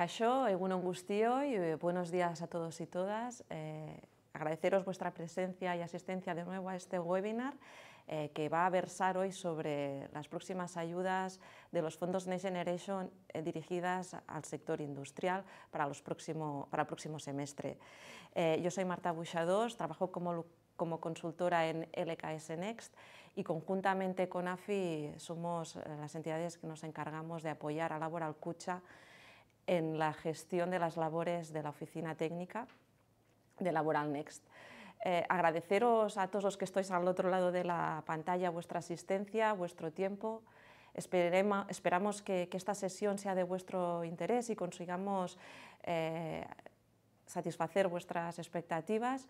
Caixó, Egunon eh, y eh, buenos días a todos y todas. Eh, agradeceros vuestra presencia y asistencia de nuevo a este webinar que va a versar hoy sobre las próximas ayudas de los fondos Next Generation dirigidas al sector industrial para, los para el próximo semestre. yo soy Marta Buchados, trabajo como como consultora en LKS Next y conjuntamente con AFI somos las entidades que nos encargamos de apoyar a Laboral Cucha en la gestión de las labores de la oficina técnica de Laboral Next. Eh, agradeceros a todos los que estáis al otro lado de la pantalla vuestra asistencia, vuestro tiempo. esperamos que, esta sesión sea de vuestro interés y consigamos eh, satisfacer vuestras expectativas.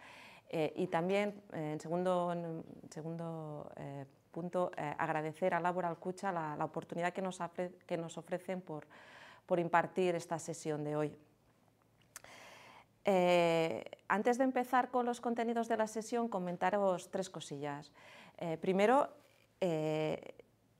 Eh, y también, en segundo, segundo punto, agradecer a Laboral Cucha la, oportunidad que nos, que nos ofrecen por por impartir esta sesión de hoy. Eh, antes de empezar con los contenidos de la sesión, comentaros tres cosillas. Eh, primero, eh,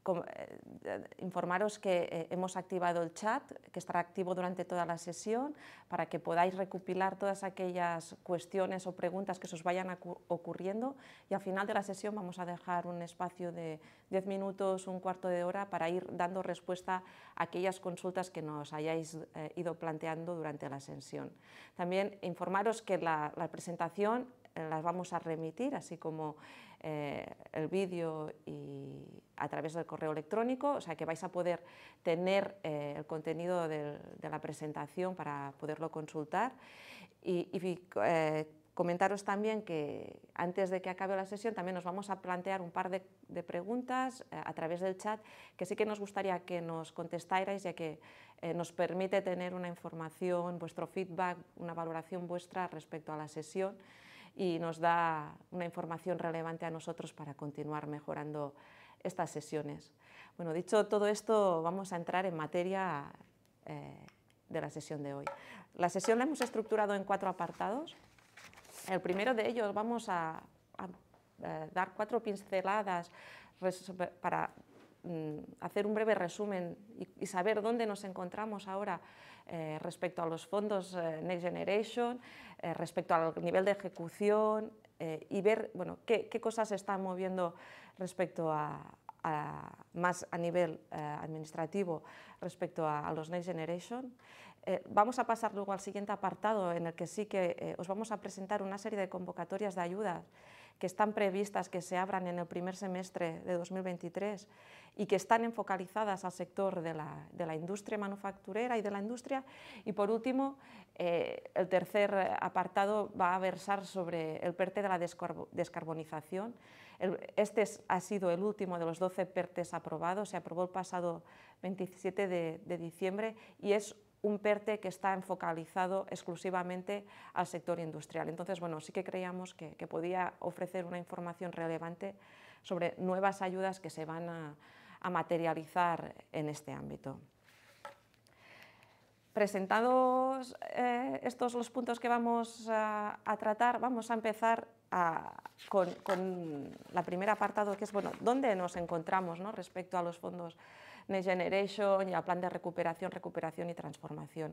eh, eh, informaros que eh, hemos activado el chat, que estará activo durante toda la sesión, para que podáis recopilar todas aquellas cuestiones o preguntas que se os vayan ocurriendo y al final de la sesión vamos a dejar un espacio de 10 minutos, un cuarto de hora, para ir dando respuesta a aquellas consultas que nos hayáis ido planteando durante la sesión. También informaros que la, presentación las vamos a remitir, así como eh, el vídeo y a través del correo electrónico, o sea que vais a poder tener eh, el contenido de la presentación para poderlo consultar y, eh, comentaros también que antes de que acabe la sesión también nos vamos a plantear un par de, preguntas a través del chat que sí que nos gustaría que nos contestarais ya que nos permite tener una información, vuestro feedback, una valoración vuestra respecto a la sesión y nos da una información relevante a nosotros para continuar mejorando estas sesiones. Bueno, dicho todo esto, vamos a entrar en materia eh, de la sesión de hoy. La sesión la hemos estructurado en cuatro apartados. El primero de ellos vamos a, a eh, dar cuatro pinceladas para Mm, hacer un breve resumen y, saber dónde nos encontramos ahora eh, respecto a los fondos eh, Next Generation, eh, respecto al nivel de ejecución y ver bueno, qué, cosas se están moviendo respecto a, más a nivel administrativo respecto a, a, los Next Generation. vamos a pasar luego al siguiente apartado en el que sí que os vamos a presentar una serie de convocatorias de ayudas que están previstas que se abran en el primer semestre de 2023 y que están enfocalizadas al sector de la, de la industria manufacturera y de la industria. Y por último, eh, el tercer apartado va a versar sobre el PERTE de la descarbonización. este ha sido el último de los 12 PERTES aprobados, se aprobó el pasado 27 de, diciembre y es un PERTE que está enfocalizado exclusivamente al sector industrial. Entonces, bueno, sí que creíamos que, que podía ofrecer una información relevante sobre nuevas ayudas que se van a, a materializar en este ámbito. Presentados eh, estos los puntos que vamos a, tratar, vamos a empezar con, con, la primera apartado que es bueno, dónde nos encontramos ¿no? respecto a los fondos Next Generation y al plan de recuperación, recuperación y transformación.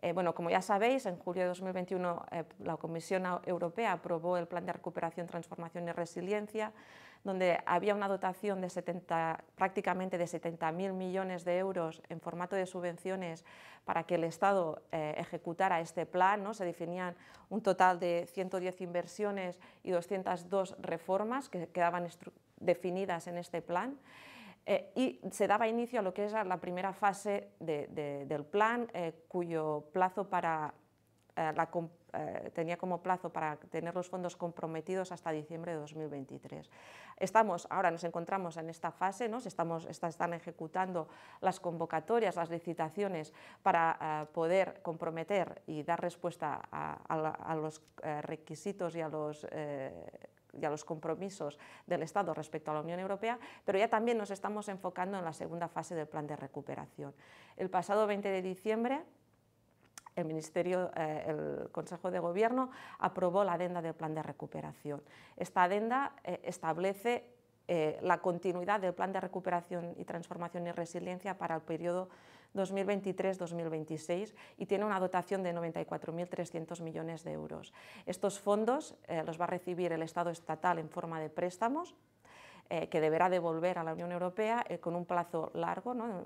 Eh, bueno, como ya sabéis, en julio de 2021 eh, la Comisión Europea aprobó el plan de recuperación, transformación y resiliencia donde había una dotación de 70, prácticamente de 70.000 millones de euros en formato de subvenciones para que el Estado eh, ejecutara este plan. ¿no? Se definían un total de 110 inversiones y 202 reformas que quedaban definidas en este plan. Eh, y se daba inicio a lo que es la primera fase del plan, eh, cuyo plazo para la eh, tenía como plazo para tener los fondos comprometidos hasta diciembre de 2023. Estamos, ahora nos encontramos en esta fase, están ejecutando las convocatorias, las licitaciones para eh, poder comprometer y dar respuesta a, los eh, requisitos y y a los compromisos del Estado respecto a la Unión Europea, pero ya también nos estamos enfocando en la segunda fase del plan de recuperación. El pasado 20 de diciembre el Ministerio, eh, el Consejo de Gobierno aprobó la adenda del plan de recuperación. Esta adenda eh, establece eh, la continuidad del plan de recuperación y transformación y resiliencia para el periodo 2023-2026 y tiene una dotación de 94.300 millones de euros. Estos fondos los va a recibir el Estado estatal en forma de préstamos, que deberá devolver a la Unión Europea con un plazo largo, ¿no?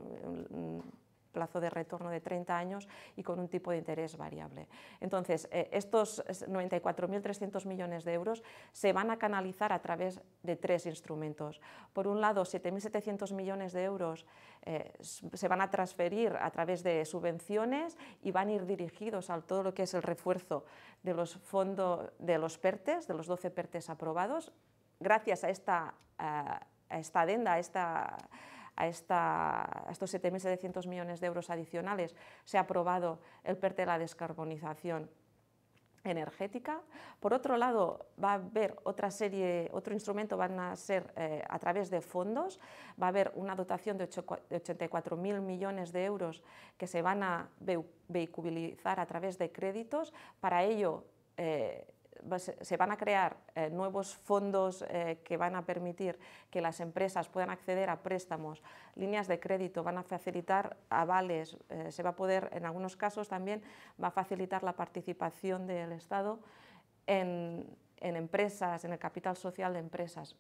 plazo de retorno de 30 años y con un tipo de interés variable. Entonces, eh, estos 94.300 millones de euros se van a canalizar a través de tres instrumentos. Por un lado, 7.700 millones de euros eh, se van a transferir a través de subvenciones y van a ir dirigidos a todo lo que es el refuerzo de los fondos de los PERTES, de los 12 PERTES aprobados. Gracias a esta, a esta adenda, a esta a, estos 7.700 millones de euros adicionales se ha aprobado el PERTE de la descarbonización energética. Por otro lado, va a haber otra serie, otro instrumento van a ser eh, a través de fondos, va a haber una dotación de 84.000 millones de euros que se van a vehiculizar a través de créditos. Para ello, eh, se van a crear eh, nuevos fondos eh, que van a permitir que las empresas puedan acceder a préstamos, líneas de crédito, van a facilitar avales, eh, se va a poder, en algunos casos también, va a facilitar la participación del Estado en, empresas, en el capital social de empresas.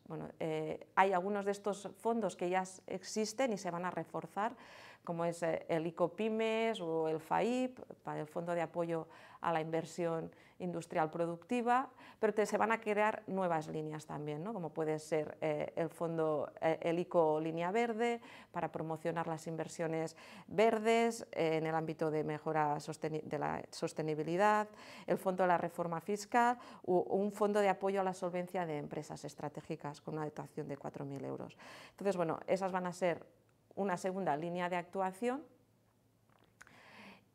hay algunos de estos fondos que ya existen y se van a reforzar como es eh, el Pymes o el FAIP, para el Fondo de Apoyo a la Inversión Industrial Productiva, pero se van a crear nuevas líneas también, como puede ser eh, el Fondo, eh, ICO Línea Verde, para promocionar las inversiones verdes en el ámbito de mejora de la sostenibilidad, el Fondo de la Reforma Fiscal o, un Fondo de Apoyo a la Solvencia de Empresas Estratégicas con una dotación de 4.000 euros. Entonces, bueno, esas van a ser una segunda línea de actuación.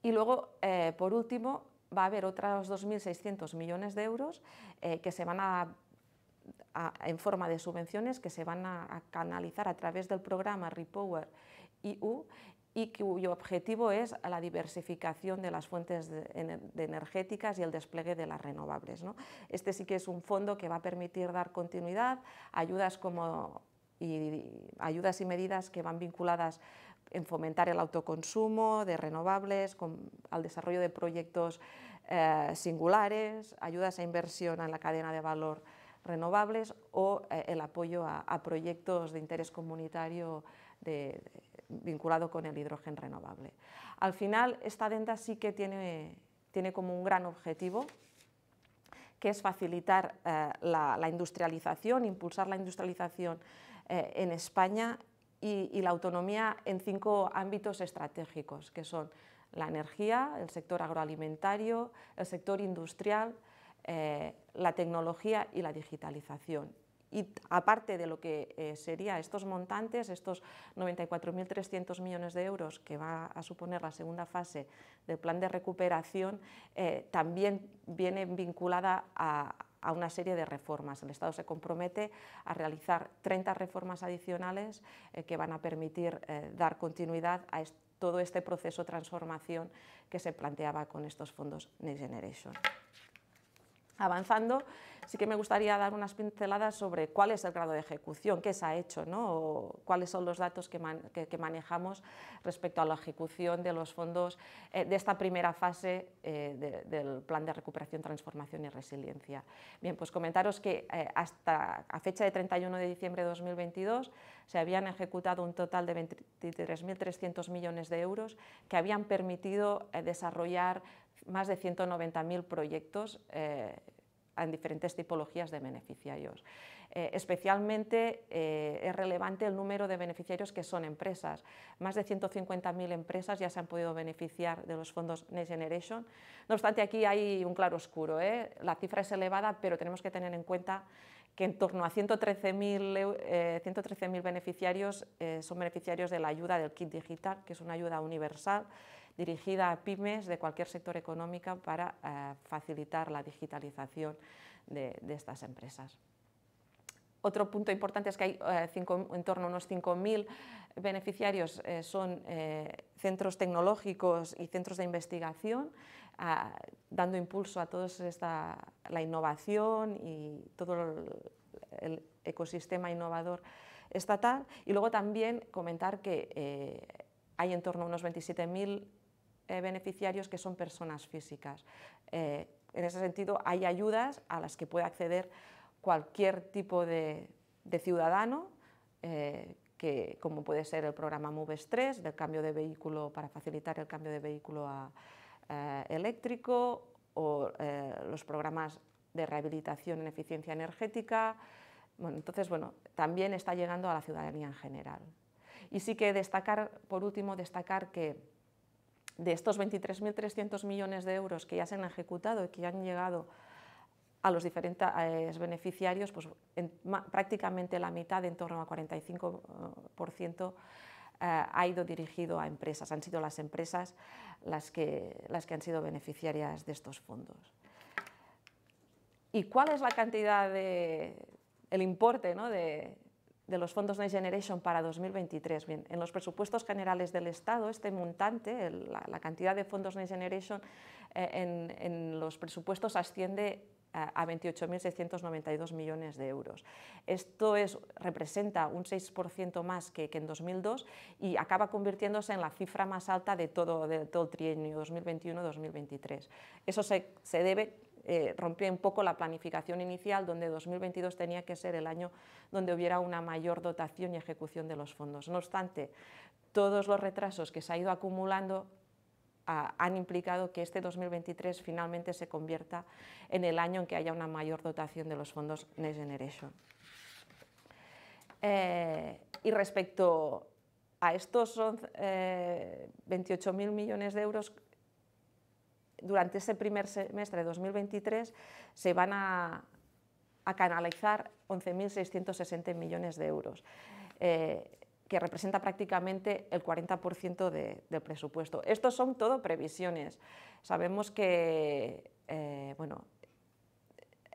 Y luego, eh, por último, va a haber otros 2.600 millones de euros eh, que se van a, en forma de subvenciones que se van a, canalizar a través del programa Repower EU y cuyo objetivo es la diversificación de las fuentes energéticas y el despliegue de las renovables. ¿no? Este sí que es un fondo que va a permitir dar continuidad, ayudas como y ayudas y medidas que van vinculadas en fomentar el autoconsumo de renovables, al desarrollo de proyectos eh, singulares, ayudas a inversión en la cadena de valor renovables o eh, el apoyo a, proyectos de interés comunitario vinculado con el hidrógeno renovable. Al final, esta adenda sí que tiene, como un gran objetivo que es facilitar eh, la industrialización, impulsar la industrialización eh, en España y, la autonomía en cinco ámbitos estratégicos, que son la energía, el sector agroalimentario, el sector industrial, eh, la tecnología y la digitalización. Y aparte de lo que eh, sería serían estos montantes, estos 94.300 millones de euros que va a suponer la segunda fase del plan de recuperación, también viene vinculada a, a una serie de reformas. El Estado se compromete a realizar 30 reformas adicionales eh, que van a permitir eh, dar continuidad a todo este proceso de transformación que se planteaba con estos fondos Next Generation avanzando, sí que me gustaría dar unas pinceladas sobre cuál es el grado de ejecución, qué se ha hecho, ¿no? cuáles son los datos que, manejamos respecto a la ejecución de los fondos eh, de esta primera fase eh, del Plan de Recuperación, Transformación y Resiliencia. Bien, pues comentaros que eh, hasta a fecha de 31 de diciembre de 2022 se habían ejecutado un total de 23.300 millones de euros que habían permitido desarrollar más de 190.000 proyectos eh, en diferentes tipologías de beneficiarios. Eh, especialmente eh, es relevante el número de beneficiarios que son empresas. Más de 150.000 empresas ya se han podido beneficiar de los fondos Next Generation. No obstante, aquí hay un claro oscuro. La cifra es elevada, pero tenemos que tener en cuenta que en torno a 113.000 beneficiarios son beneficiarios de la ayuda del kit digital, que es una ayuda universal dirigida a pymes de cualquier sector económico para eh, facilitar la digitalización de, estas empresas. Otro punto importante es que hay eh, en torno a unos 5.000 beneficiarios, eh, son centros tecnológicos y centros de investigación, ah, dando impulso a toda la innovación y todo el, el, ecosistema innovador estatal. Y luego también comentar que hay en torno a unos 27.000 eh, beneficiarios que son personas físicas. Eh, en ese sentido, hay ayudas a las que puede acceder cualquier tipo de, ciudadano, eh, que, como puede ser el programa muves 3, del cambio de vehículo para facilitar el cambio de vehículo a, eléctrico, o los programas de rehabilitación en eficiencia energética. Bueno, entonces, bueno, también está llegando a la ciudadanía en general. Y sí que destacar, por último, destacar que de estos 23.300 millones de euros que ya se han ejecutado y que han llegado a los diferentes eh, beneficiarios, pues prácticamente la mitad, en torno al 45%, eh, ha ido dirigido a empresas. Han sido las empresas las que, las que han sido beneficiarias de estos fondos. ¿Y cuál es la cantidad de, el importe ¿no? de, de los fondos Next Generation para 2023. Bien, en los presupuestos generales del Estado, este montante, la, cantidad de fondos Next Generation eh, en, los presupuestos asciende a 28.692 millones de euros. Esto es, representa un 6% más que, que, en 2002 y acaba convirtiéndose en la cifra más alta de todo, el trienio 2021-2023. Eso se, se debe eh, rompió un poco la planificación inicial, donde 2022 tenía que ser el año donde hubiera una mayor dotación y ejecución de los fondos. No obstante, todos los retrasos que se ha ido acumulando ah, han implicado que este 2023 finalmente se convierta en el año en que haya una mayor dotación de los fondos Next Generation. Eh, y respecto a estos 28.000 eh, millones de euros, durante ese primer semestre de 2023 se van a, canalizar 11.660 millones de euros. Eh, que representa prácticamente el 40% del presupuesto. Estos son todo previsiones. Sabemos que, eh, bueno,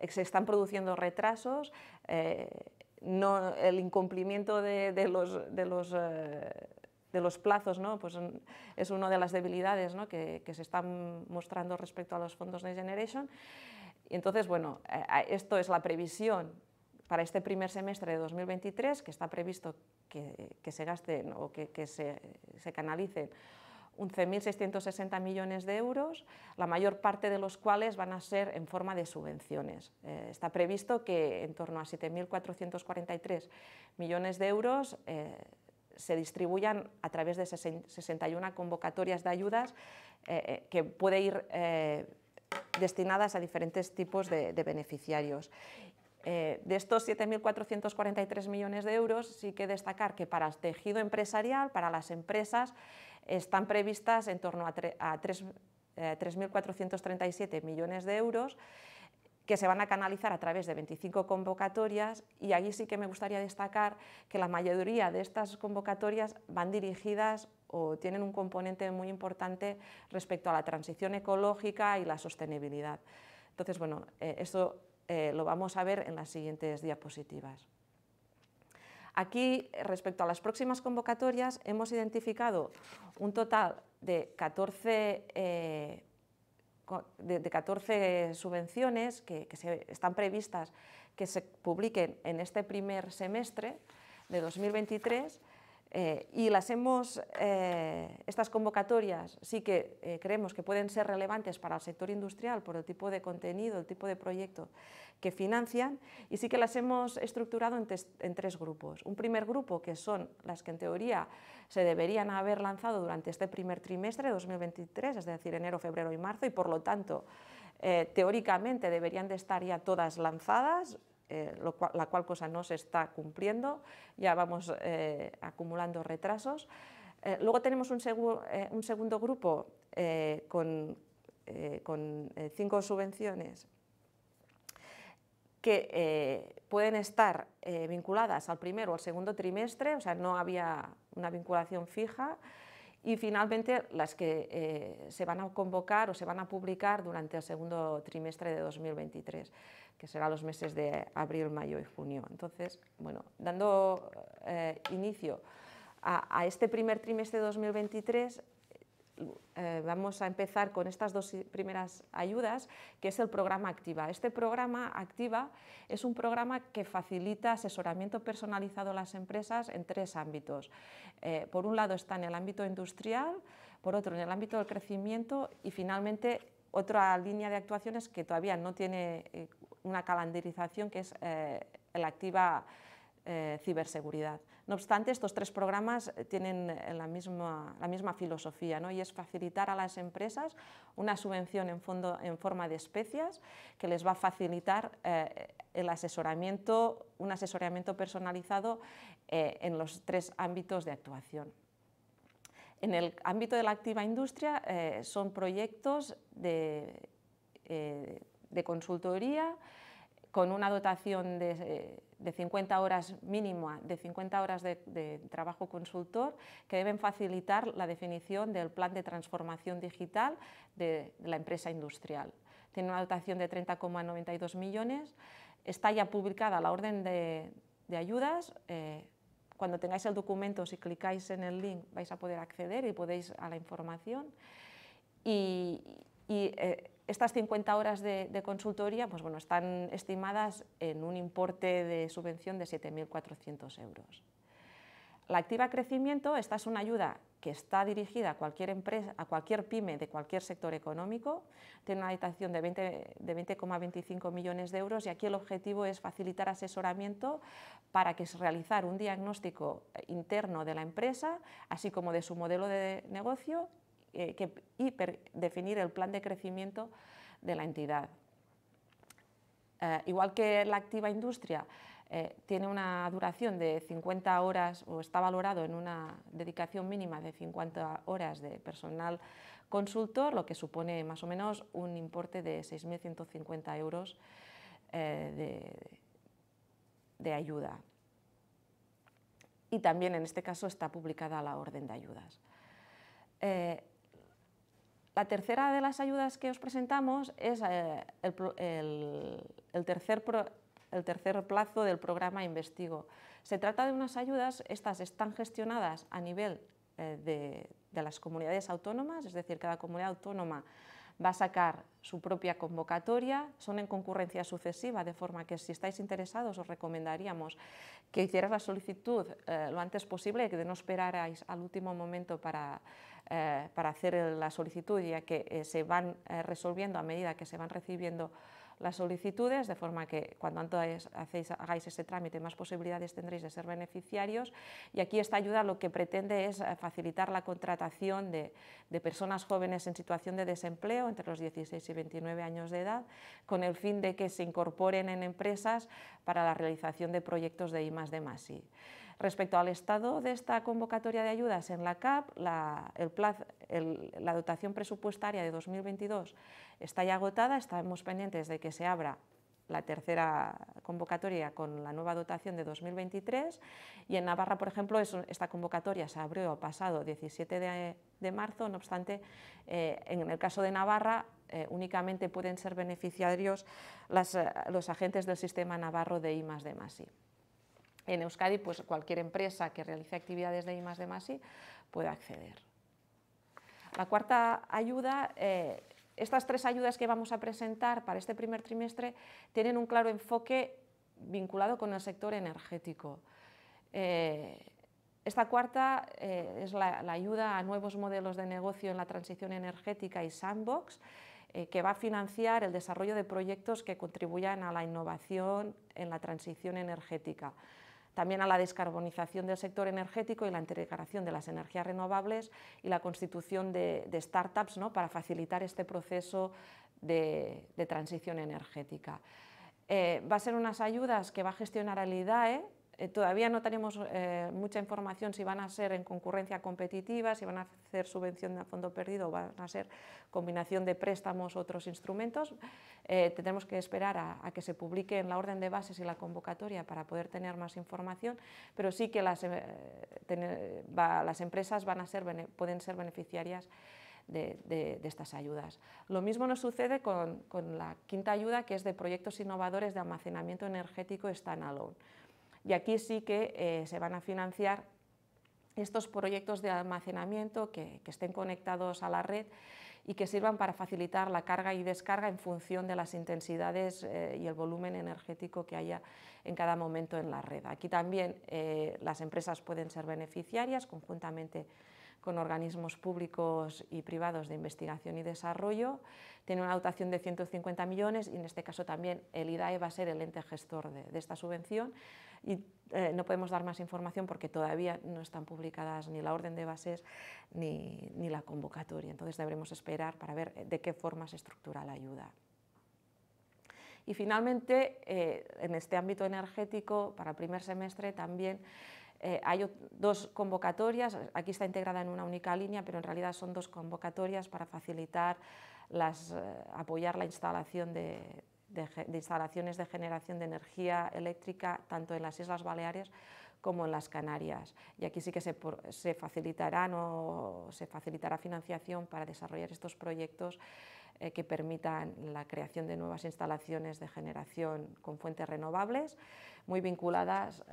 se están produciendo retrasos, eh, no, el incumplimiento de, los, de los de los plazos, ¿no? pues es una de las debilidades ¿no? que, se están mostrando respecto a los fondos Next Generation. Y entonces, bueno, eh, esto es la previsión para este primer semestre de 2023, que está previsto que, se gasten o que, que se, se canalicen 11.660 millones de euros, la mayor parte de los cuales van a ser en forma de subvenciones. Eh, está previsto que en torno a 7.443 millones de euros eh, se distribuyan a través de 61 convocatorias de ayudas eh, eh, que puede ir eh, destinadas a diferentes tipos de, beneficiarios. de estos 7.443 millones de euros, sí que destacar que para el tejido empresarial, para las empresas, están previstas en torno a, a 3.437 millones de euros que se van a canalizar a través de 25 convocatorias y allí sí que me gustaría destacar que la mayoría de estas convocatorias van dirigidas o tienen un componente muy importante respecto a la transición ecológica y la sostenibilidad. Entonces, bueno, eso eh, esto eh, lo vamos a ver en las siguientes diapositivas. Aquí, respecto a las próximas convocatorias, hemos identificado un total de 14 eh, de, de 14 subvenciones que, se, están previstas que se publiquen en este primer semestre de 2023 eh, y las hemos, eh, estas convocatorias sí que eh, creemos que pueden ser relevantes para el sector industrial por el tipo de contenido, el tipo de proyecto que financian y sí que las hemos estructurado en, en tres grupos. Un primer grupo que son las que en teoría se deberían haber lanzado durante este primer trimestre de 2023, es decir, enero, febrero y marzo y por lo tanto teóricamente deberían de estar ya todas lanzadas eh, la cual cosa no se está cumpliendo, ya vamos eh, acumulando retrasos. Eh, luego tenemos un, segundo grupo con, con cinco subvenciones que pueden estar vinculadas al primero o al segundo trimestre, o sea, no había una vinculación fija, y finalmente las que eh, se van a convocar o se van a publicar durante el segundo trimestre de 2023, que serán los meses de abril, mayo y junio. Entonces, bueno, dando eh, inicio a, a, este primer trimestre de 2023, eh, vamos a empezar con estas dos primeras ayudas, que es el programa Activa. Este programa Activa es un programa que facilita asesoramiento personalizado a las empresas en tres ámbitos. Eh, por un lado está en el ámbito industrial, por otro en el ámbito del crecimiento y finalmente otra línea de actuaciones que todavía no tiene eh, una calendarización, que es el Activa eh, ciberseguridad. No obstante, estos tres programas eh, tienen eh, la misma, filosofía ¿no? y es facilitar a las empresas una subvención en, fondo, en forma de especias que les va a facilitar el asesoramiento, un asesoramiento personalizado en los tres ámbitos de actuación. En el ámbito de la activa industria son proyectos de consultoría con una dotación de de 50 horas mínima, de 50 horas de, trabajo consultor, que deben facilitar la definición del plan de transformación digital de, la empresa industrial. Tiene una dotación de 30,92 millones. Está ya publicada la orden de, ayudas. Eh, cuando tengáis el documento, si clicáis en el link, vais a poder acceder y podéis a la información. Y, eh, estas 50 horas de, consultoría pues bueno, están estimadas en un importe de subvención de 7.400 euros. La activa crecimiento, esta es una ayuda que está dirigida a cualquier empresa, a cualquier pyme de cualquier sector económico, tiene una dotación de 20,25 millones de euros y aquí el objetivo es facilitar asesoramiento para que se realizar un diagnóstico interno de la empresa, así como de su modelo de negocio y eh, definir el plan de crecimiento de la entidad. Eh, igual que la activa industria eh, tiene una duración de 50 horas o está valorado en una dedicación mínima de 50 horas de personal consultor, lo que supone más o menos un importe de 6.150 euros de, ayuda. Y también en este caso está publicada la orden de ayudas. La tercera de las ayudas que os presentamos es eh, el, tercer plazo del programa Investigo. Se trata de unas ayudas, estas están gestionadas a nivel eh, de, las comunidades autónomas, es decir, cada comunidad autónoma va a sacar su propia convocatoria, son en concurrencia sucesiva, de forma que si estáis interesados os recomendaríamos que hicierais la solicitud eh, lo antes posible, que no esperarais al último momento para eh, para hacer la solicitud, ya que eh, se van eh, resolviendo a medida que se van recibiendo las solicitudes, de forma que cuando antes hagáis ese trámite, más posibilidades tendréis de ser beneficiarios. Y aquí esta ayuda lo que pretende es facilitar la contratación de, personas jóvenes en situación de desempleo entre los 16 y 29 años de edad, con el fin de que se incorporen en empresas para la realización de proyectos de I+, Respecto al estado de esta convocatoria de ayudas en la CAP, la, el la dotación presupuestaria de 2022 está ya agotada, estamos pendientes de que se abra la tercera convocatoria con la nueva dotación de 2023 y en Navarra, por ejemplo, esta convocatoria se abrió el pasado 17 de, marzo, no obstante, eh, en el caso de Navarra eh, únicamente pueden ser beneficiarios eh, los agentes del sistema navarro de I de en Euskadi pues cualquier empresa que realice actividades de I de acceder. La cuarta ayuda, eh, estas tres ayudas que vamos a presentar para este primer trimestre tienen un claro enfoque vinculado con el sector energético. Eh, esta cuarta eh, es la, ayuda a nuevos modelos de negocio en la transición energética y sandbox, que va a financiar el desarrollo de proyectos que contribuyan a la innovación en la transición energética también a la descarbonización del sector energético y la integración de las energías renovables y la constitución de, startups para facilitar este proceso de, transición energética. Eh, va a ser unas ayudas que va a gestionar el IDAE eh, todavía no tenemos eh, mucha información si van a ser en concurrencia competitiva, si van a hacer subvención de fondo perdido o van a ser combinación de préstamos, otros instrumentos. Eh, tendremos que esperar a, que se publique en la orden de bases y la convocatoria para poder tener más información, pero sí que las, empresas pueden ser beneficiarias de, estas ayudas. Lo mismo nos sucede con, con la quinta ayuda, que es de proyectos innovadores de almacenamiento energético standalone. Y aquí sí que eh, se van a financiar estos proyectos de almacenamiento que, estén conectados a la red y que sirvan para facilitar la carga y descarga en función de las intensidades eh, y el volumen energético que haya en cada momento en la red. Aquí también eh, las empresas pueden ser beneficiarias conjuntamente con organismos públicos y privados de investigación y desarrollo. Tiene una dotación de 150 millones y en este caso también el IDAE va a ser el ente gestor de esta subvención y eh, no podemos dar más información porque todavía no están publicadas ni la orden de bases ni, la convocatoria. Entonces deberemos esperar para ver eh, de qué forma se estructura la ayuda. Y finalmente, eh, en este ámbito energético, para el primer semestre también hay dos convocatorias, aquí está integrada en una única línea, pero en realidad son dos convocatorias para facilitar, las, apoyar la instalación de, de, instalaciones de generación de energía eléctrica tanto en las Islas Baleares como en las Canarias. Y aquí sí que se, se facilitará financiación para desarrollar estos proyectos eh, que permitan la creación de nuevas instalaciones de generación con fuentes renovables, muy vinculadas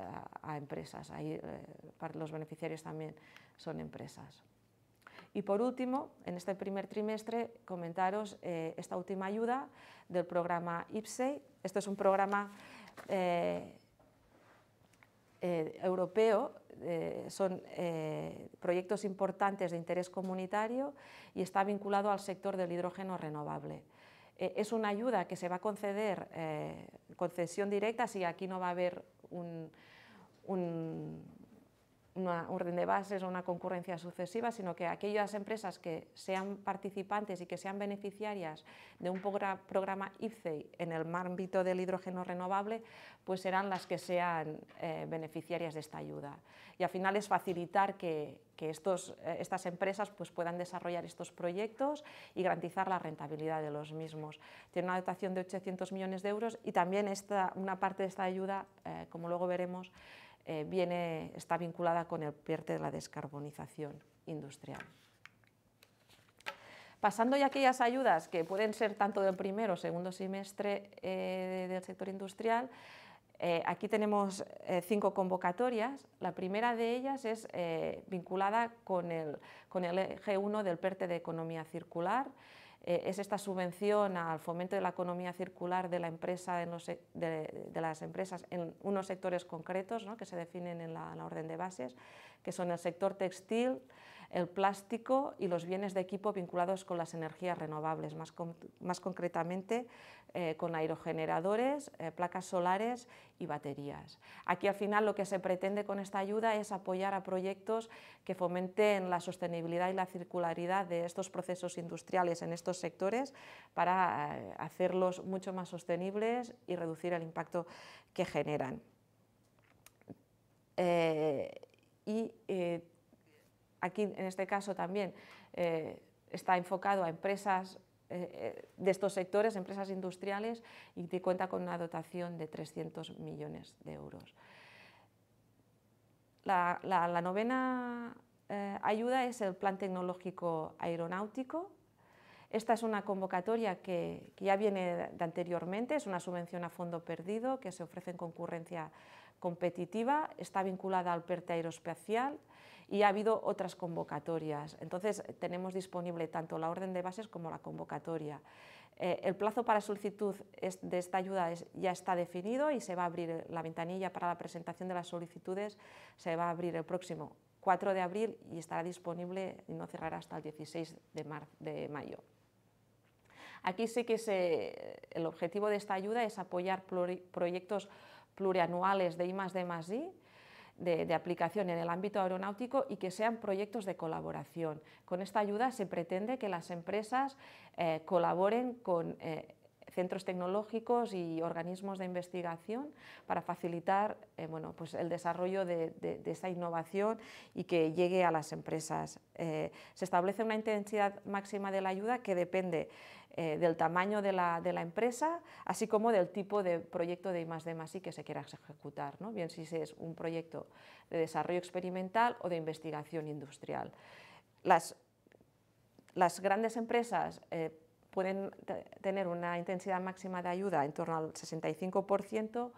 a, empresas. Ahí eh, los beneficiarios también son empresas. Y por último, en este primer trimestre, comentaros eh, esta última ayuda del programa IPSEI. Este es un programa eh, eh, europeo, son proyectos importantes de interés comunitario y está vinculado al sector del hidrógeno renovable. es una ayuda que se va a conceder, concesión directa, si aquí no va a haber un una, un orden de bases o una concurrencia sucesiva, sino que aquellas empresas que sean participantes y que sean beneficiarias de un programa IPCEI e en el ámbito del hidrógeno renovable, pues serán las que sean eh, beneficiarias de esta ayuda. Y al final es facilitar que, estos, eh, estas empresas pues puedan desarrollar estos proyectos y garantizar la rentabilidad de los mismos. Tiene una dotación de 800 millones de euros y también esta, una parte de esta ayuda, eh, como luego veremos, eh, está vinculada con el PERTE de la descarbonización industrial. Pasando ya a aquellas ayudas que pueden ser tanto del primero o segundo semestre eh, del sector industrial, eh, aquí tenemos cinco convocatorias. La primera de ellas es vinculada con el, con el 1 del PERTE e de Economía Circular, eh, es esta subvención al fomento de la economía circular de, la empresa de, las empresas en unos sectores concretos que se definen en la orden de bases, que son el sector textil, el plástico y los bienes de equipo vinculados con las energías renovables, más, concretamente eh, con aerogeneradores, eh, placas solares y baterías. Aquí al final lo que se pretende con esta ayuda es apoyar a proyectos que fomenten la sostenibilidad y la circularidad de estos procesos industriales en estos sectores para eh, hacerlos mucho más sostenibles y reducir el impacto que generan. y aquí en este caso también eh, está enfocado a empresas eh, eh, de estos sectores, empresas industriales, y cuenta con una dotación de 300 millones de euros. La, novena ayuda es el Plan Tecnológico Aeronáutico. Esta es una convocatoria que, ya viene de anteriormente, es una subvención a fondo perdido que se ofrece en concurrencia competitiva, está vinculada al PERTE aeroespacial, y ha habido otras convocatorias. Entonces, tenemos disponible tanto la orden de bases como la convocatoria. Eh, el plazo para solicitud de esta ayuda ya está definido y se va a abrir la ventanilla para la presentación de las solicitudes, se va a abrir el próximo 4 de abril y estará disponible y no cerrará hasta el 16 de, mayo. Aquí sí que el objetivo de esta ayuda es apoyar proyectos plurianuales de I+, D+, I, de, aplicación en el ámbito aeronáutico y que sean proyectos de colaboración. Con esta ayuda se pretende que las empresas eh, colaboren con eh, centros tecnológicos y organismos de investigación para facilitar eh, bueno, pues el desarrollo de, esa innovación y que llegue a las empresas. se establece una intensidad máxima de la ayuda que depende eh, del tamaño de la, empresa, así como del tipo de proyecto de I que se quiera ejecutar, bien si es un proyecto de desarrollo experimental o de investigación industrial. Las, grandes empresas eh, pueden tener una intensidad máxima de ayuda en torno al 65%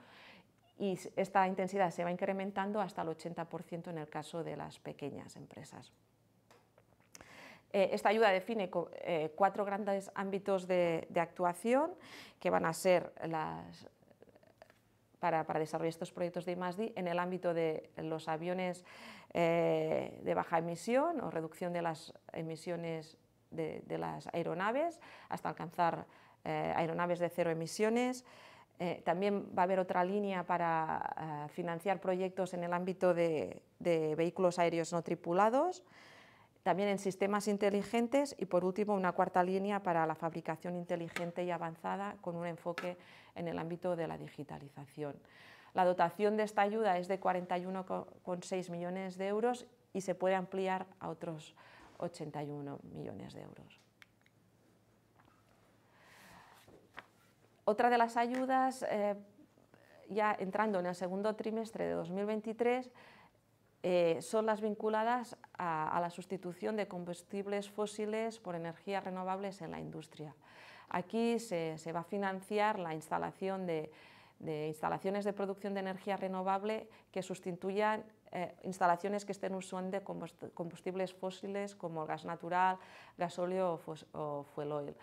y esta intensidad se va incrementando hasta el 80% en el caso de las pequeñas empresas. Eh, esta ayuda define eh, cuatro grandes ámbitos de, actuación que van a ser para, desarrollar estos proyectos de I+.D. en el ámbito de los aviones eh, de baja emisión o reducción de las emisiones de, las aeronaves hasta alcanzar aeronaves de cero emisiones, también va a haber otra línea para financiar proyectos en el ámbito de vehículos aéreos no tripulados también en sistemas inteligentes y por último una cuarta línea para la fabricación inteligente y avanzada con un enfoque en el ámbito de la digitalización. La dotación de esta ayuda es de 41,6 millones de euros y se puede ampliar a otros 81 millones de euros. Otra de las ayudas, eh, ya entrando en el segundo trimestre de 2023, eh, son las vinculadas a, la sustitución de combustibles fósiles por energías renovables en la industria. Aquí se, va a financiar la instalación de, instalaciones de producción de energía renovable que sustituyan eh, instalaciones que estén usando combustibles fósiles como el gas natural, gasóleo o, o fuel oil.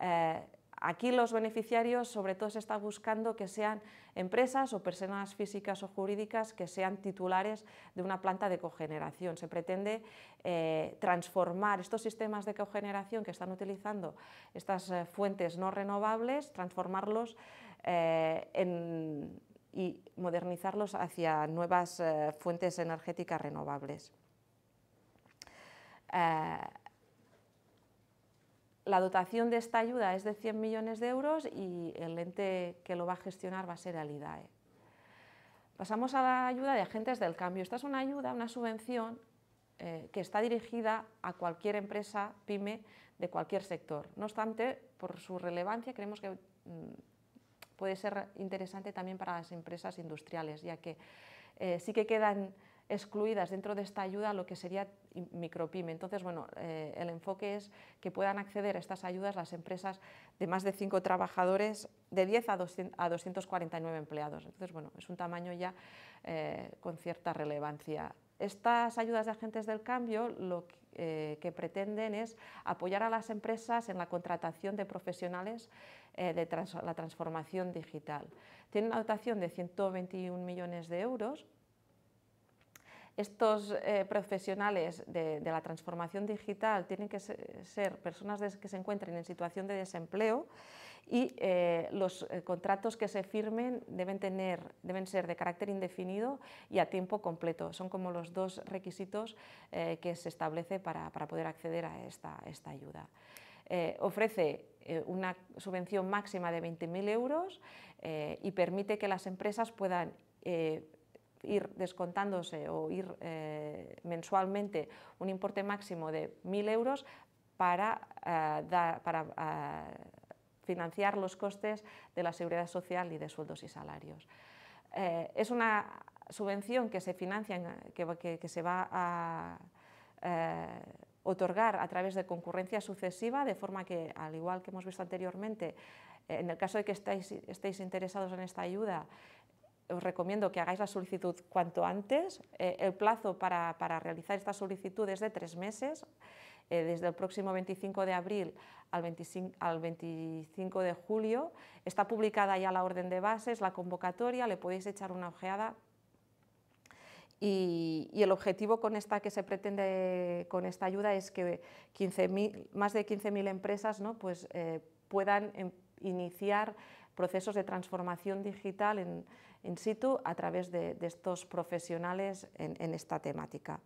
Eh, Aquí los beneficiarios sobre todo se está buscando que sean empresas o personas físicas o jurídicas que sean titulares de una planta de cogeneración. Se pretende eh, transformar estos sistemas de cogeneración que están utilizando estas eh, fuentes no renovables, transformarlos eh, y modernizarlos hacia nuevas fuentes energéticas renovables. La dotación de esta ayuda es de 100 millones de euros y el ente que lo va a gestionar va a ser el IDAE. Pasamos a la ayuda de agentes del cambio. Esta es una ayuda, una subvención eh, que está dirigida a cualquier empresa pyme de cualquier sector. No obstante, por su relevancia creemos que mm, puede ser interesante también para las empresas industriales, ya que eh, sí que quedan excluidas dentro de esta ayuda lo que sería micropyme. Entonces, bueno, eh, el enfoque es que puedan acceder a estas ayudas las empresas de más de 5 trabajadores, de 10 a, a 249 empleados. Entonces, bueno, es un tamaño ya eh, con cierta relevancia. Estas ayudas de agentes del cambio lo eh, que, pretenden es apoyar a las empresas en la contratación de profesionales de la transformación digital. Tienen una dotación de 121 millones de euros estos eh, profesionales de, la transformación digital tienen que ser, personas que se encuentren en situación de desempleo y eh, los eh, contratos que se firmen deben, tener, deben ser de carácter indefinido y a tiempo completo. Son como los dos requisitos que se establece para, poder acceder a esta, esta ayuda. ofrece una subvención máxima de 20.000 euros y permite que las empresas puedan ir descontándose o ir eh, mensualmente un importe máximo de 1.000 euros para, eh, para eh, financiar los costes de la seguridad social y de sueldos y salarios. es una subvención que se financia, que, que, se va a otorgar a través de concurrencia sucesiva, de forma que, al igual que hemos visto anteriormente, en el caso de que estéis interesados en esta ayuda, os recomiendo que hagáis la solicitud cuanto antes. Eh, el plazo para, realizar esta solicitud es de tres meses, eh, desde el próximo 25 de abril al 25, de julio. Está publicada ya la orden de bases, la convocatoria, le podéis echar una ojeada y, el objetivo con esta que se pretende con esta ayuda es que más de 15.000 empresas ¿no? pues, eh, puedan em, iniciar procesos de transformación digital en, in situ a través de, estos profesionales en, esta temática.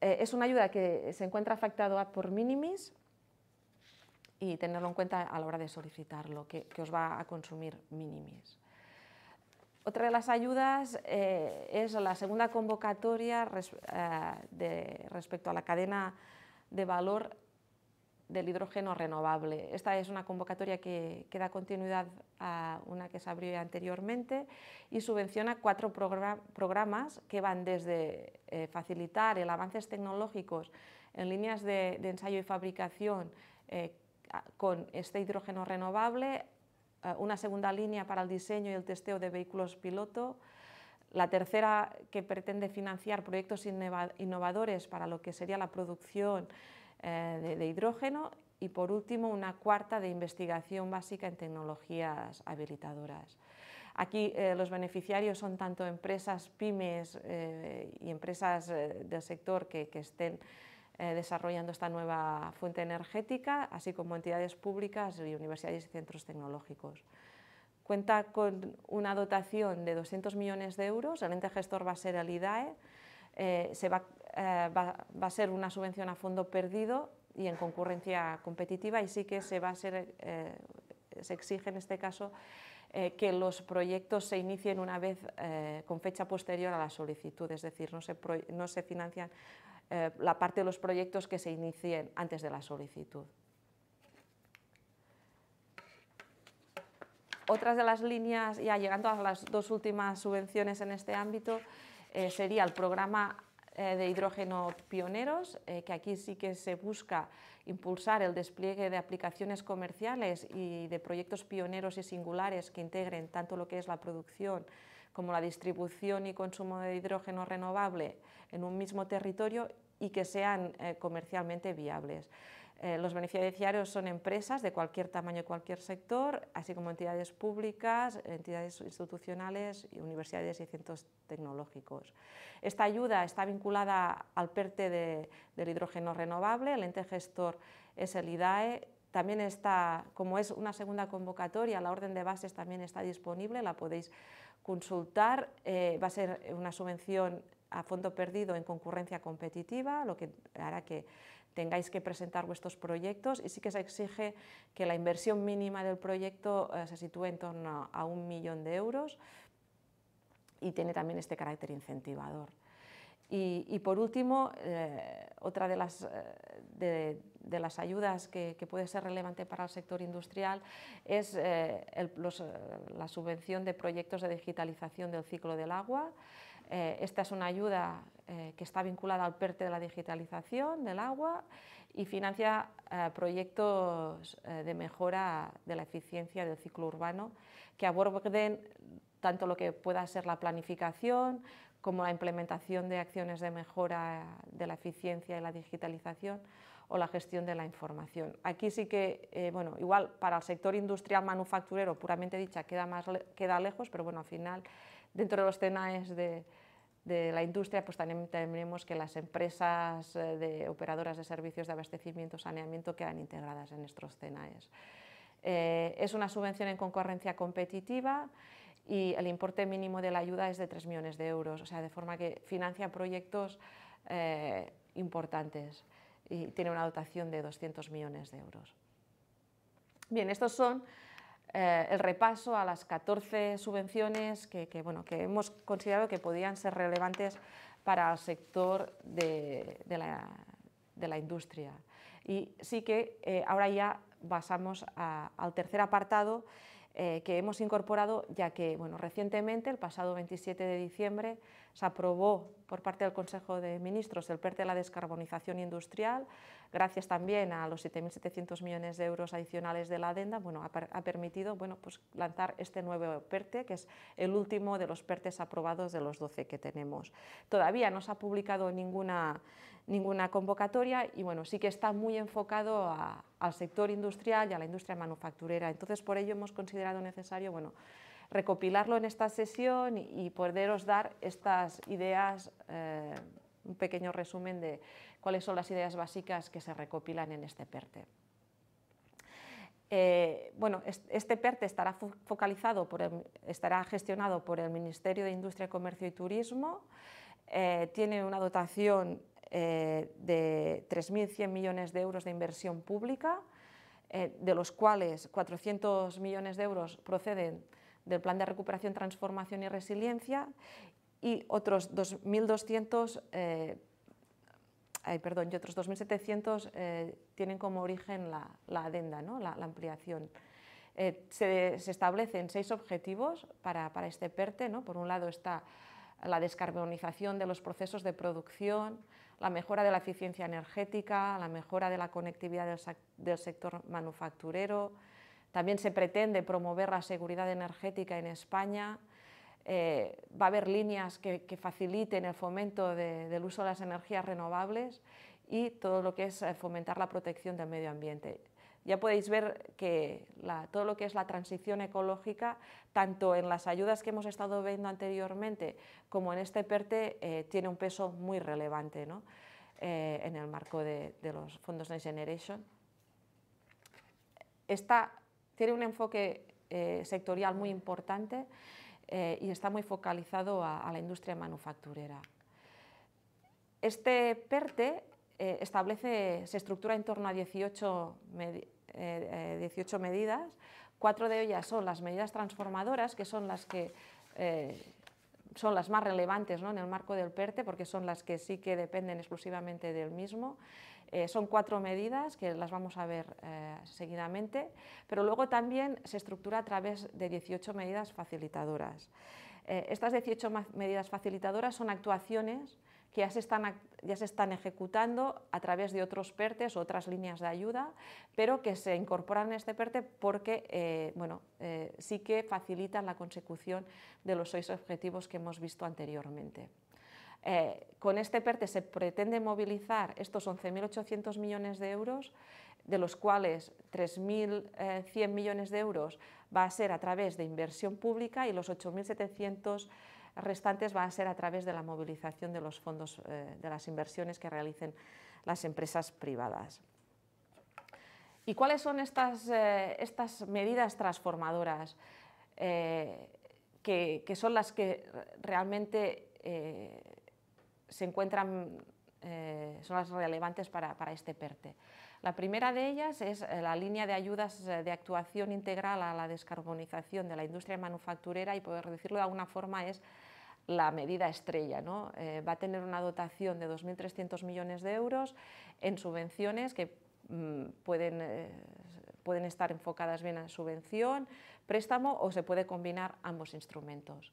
Eh, es una ayuda que se encuentra afectada por minimis y tenerlo en cuenta a la hora de solicitarlo, que, os va a consumir minimis. Otra de las ayudas eh, es la segunda convocatoria eh, respecto a la cadena de valor del hidrógeno renovable. Esta es una convocatoria que, da continuidad a una que se abrió anteriormente y subvenciona cuatro programas que van desde eh, facilitar el avances tecnológicos en líneas de, ensayo y fabricación eh, con este hidrógeno renovable, eh, una segunda línea para el diseño y el testeo de vehículos piloto, la tercera que pretende financiar proyectos innovadores para lo que sería la producción eh, de, hidrógeno y por último una cuarta de investigación básica en tecnologías habilitadoras. Aquí eh, los beneficiarios son tanto empresas pymes eh, y empresas del sector que, estén desarrollando esta nueva fuente energética, así como entidades públicas y universidades y centros tecnológicos. Cuenta con una dotación de 200 millones de euros, el ente gestor va a ser el IDAE, se va eh, va, a ser una subvención a fondo perdido y en concurrencia competitiva y sí que se va a ser, eh, se exige en este caso eh, que los proyectos se inicien una vez con fecha posterior a la solicitud, es decir, no se, no se financian la parte de los proyectos que se inicien antes de la solicitud. Otras de las líneas, ya llegando a las dos últimas subvenciones en este ámbito, sería el programa eh, de hidrógeno pioneros, eh, que aquí sí que se busca impulsar el despliegue de aplicaciones comerciales y de proyectos pioneros y singulares que integren tanto lo que es la producción como la distribución y consumo de hidrógeno renovable en un mismo territorio y que sean eh, comercialmente viables. Eh, los beneficiarios son empresas de cualquier tamaño y cualquier sector, así como entidades públicas, entidades institucionales, universidades y centros tecnológicos. Esta ayuda está vinculada al PERTE del hidrógeno renovable, el ente gestor es el IDAE, también está, como es una segunda convocatoria, la orden de bases también está disponible, la podéis consultar. Eh, va a ser una subvención a fondo perdido en concurrencia competitiva, lo que hará que tengáis que presentar vuestros proyectos y sí que se exige que la inversión mínima del proyecto eh, se sitúe en torno a un millón de euros y tiene también este carácter incentivador. Y, por último, eh, otra de las, eh, de, las ayudas que, puede ser relevante para el sector industrial es la subvención de proyectos de digitalización del ciclo del agua. esta es una ayuda eh, que está vinculada al PERTE de la digitalización del agua y financia eh, proyectos eh, de mejora de la eficiencia del ciclo urbano que aborden tanto lo que pueda ser la planificación como la implementación de acciones de mejora de la eficiencia y la digitalización o la gestión de la información. Aquí sí que, bueno, igual para el sector industrial manufacturero, puramente dicha, queda, más, queda lejos, pero bueno, al final, dentro de los tenaes de, de la industria, pues también tenemos que las empresas eh, de operadoras de servicios de abastecimiento saneamiento quedan integradas en estos CENAES. Eh, es una subvención en concurrencia competitiva y el importe mínimo de la ayuda es de 3 millones de euros, o sea, de forma que financia proyectos eh, importantes y tiene una dotación de 200 millones de euros. Bien, estos son eh, el repaso a las 14 subvenciones que, hemos considerado que podían ser relevantes para el sector de, la, industria. Y sí que eh, ahora ya pasamos al tercer apartado, eh, que hemos incorporado, ya que bueno, recientemente, el pasado 27 de diciembre, se aprobó por parte del Consejo de Ministros el PERTE de la descarbonización industrial, gracias también a los 7.700 millones de euros adicionales de la adenda, bueno, ha, permitido bueno, pues, lanzar este nuevo PERTE, que es el último de los PERTES aprobados de los 12 que tenemos. Todavía no se ha publicado ninguna ninguna convocatoria y bueno, sí que está muy enfocado al sector industrial y a la industria manufacturera. Entonces, por ello hemos considerado necesario bueno, recopilarlo en esta sesión y poderos dar estas ideas, eh, un pequeño resumen de cuáles son las ideas básicas que se recopilan en este PERTE. Eh, bueno, este PERTE estará focalizado, por estará gestionado por el Ministerio de Industria, Comercio y Turismo, eh, tiene una dotación eh, de 3.100 millones de euros de inversión pública, eh, de los cuales 400 millones de euros proceden del Plan de Recuperación, Transformación y Resiliencia y otros 2.200 eh, perdón, y otros 2.700 tienen como origen la, la adenda, ¿no? la, ampliación. se, establecen seis objetivos para, para este PERTE. E, ¿no? Por un lado está la descarbonización de los procesos de producción, la mejora de la eficiencia energética, la mejora de la conectividad del, sector manufacturero. También se pretende promover la seguridad energética en España. Eh, va a haber líneas que, faciliten el fomento del uso de las energías renovables y todo lo que es eh, fomentar la protección del medio ambiente. Ya podéis ver que todo lo que es la transición ecológica, tanto en las ayudas que hemos estado viendo anteriormente como en este PERTE, eh, tiene un peso muy relevante eh, en el marco de, los fondos Next Generation. Está, tiene un enfoque eh, sectorial muy importante y está muy focalizado a, a la industria manufacturera. Este PERTE eh, establece, se estructura en torno a 18, eh, eh, medidas. Cuatro de ellas son las medidas transformadoras, que son las que son las más relevantes ¿no? en el marco del PERTE, e, porque son las que sí que dependen exclusivamente del mismo. son cuatro medidas que las vamos a ver seguidamente, pero luego también se estructura a través de 18 medidas facilitadoras. estas 18 medidas facilitadoras son actuaciones que ya se están, ejecutando a través de otros PERTES, otras líneas de ayuda, pero que se incorporan en este PERTE porque eh, eh, sí que facilitan la consecución de los seis objetivos que hemos visto anteriormente. Eh, con este PERTE se pretende movilizar estos 11.800 millones de euros, de los cuales 3.100 millones de euros va a ser a través de inversión pública y los 8.700 restantes va a ser a través de la movilización de los fondos eh, de las inversiones que realicen las empresas privadas. ¿Y cuáles son estas, eh, medidas transformadoras eh, que, son las que realmente se encuentran, son las relevantes para, para este PERTE? La primera de ellas es eh, la línea de ayudas eh, de actuación integral a la descarbonización de la industria manufacturera y, poder decirlo de alguna forma, es la medida estrella. Eh, va a tener una dotación de 2.300 millones de euros en subvenciones que mm, pueden, estar enfocadas bien en subvención, préstamo o se puede combinar ambos instrumentos.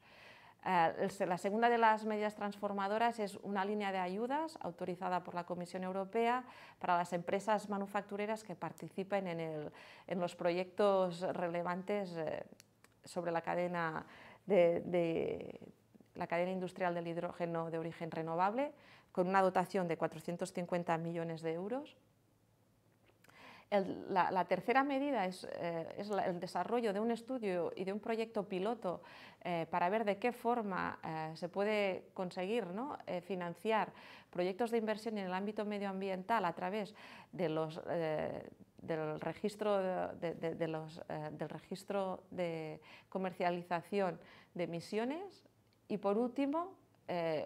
Eh, la segunda de las medidas transformadoras es una línea de ayudas autorizada por la Comisión Europea para las empresas manufactureras que participen en, los proyectos relevantes eh, sobre la cadena la cadena industrial del hidrógeno de origen renovable, con una dotación de 450 millones de euros la, tercera medida es, eh, el desarrollo de un estudio y de un proyecto piloto eh, para ver de qué forma eh, se puede conseguir financiar proyectos de inversión en el ámbito medioambiental a través de los, del registro, de, del registro de comercialización de emisiones y por último el